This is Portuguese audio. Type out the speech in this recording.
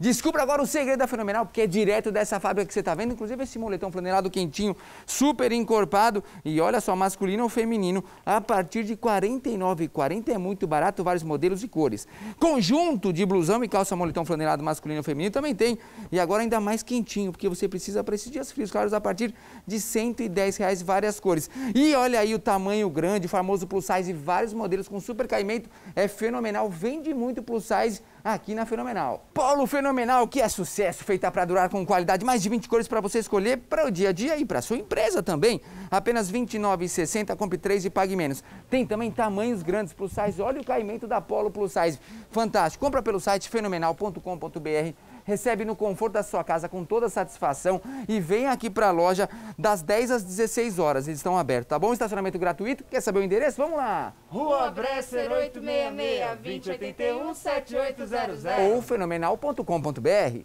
Descubra agora o segredo da Fenomenal, porque é direto dessa fábrica que você está vendo. Inclusive esse moletom flanelado quentinho, super encorpado. E olha só, masculino ou feminino, a partir de R$ 49,40 é muito barato, vários modelos e cores. Conjunto de blusão e calça moletom flanelado masculino ou feminino também tem. E agora ainda mais quentinho, porque você precisa para esses dias frios, claros, a partir de R$ 110, reais, várias cores. E olha aí o tamanho grande, famoso plus size, vários modelos com super caimento. É fenomenal, vende muito plus size aqui na Fenomenal. Polo Fenomenal, que é sucesso, feita para durar com qualidade, mais de 20 cores para você escolher para o dia a dia e para sua empresa também. Apenas R$ 29,60, compre 3 e pague menos. Tem também tamanhos grandes plus size, olha o caimento da Polo plus size. Fantástico, compra pelo site fenomenal.com.br recebe no conforto da sua casa com toda satisfação e vem aqui para a loja das 10 às 16 horas. Eles estão abertos, tá bom? Estacionamento gratuito. Quer saber o endereço? Vamos lá! Rua Bresser 866 2081 7800 ou fenomenal.com.br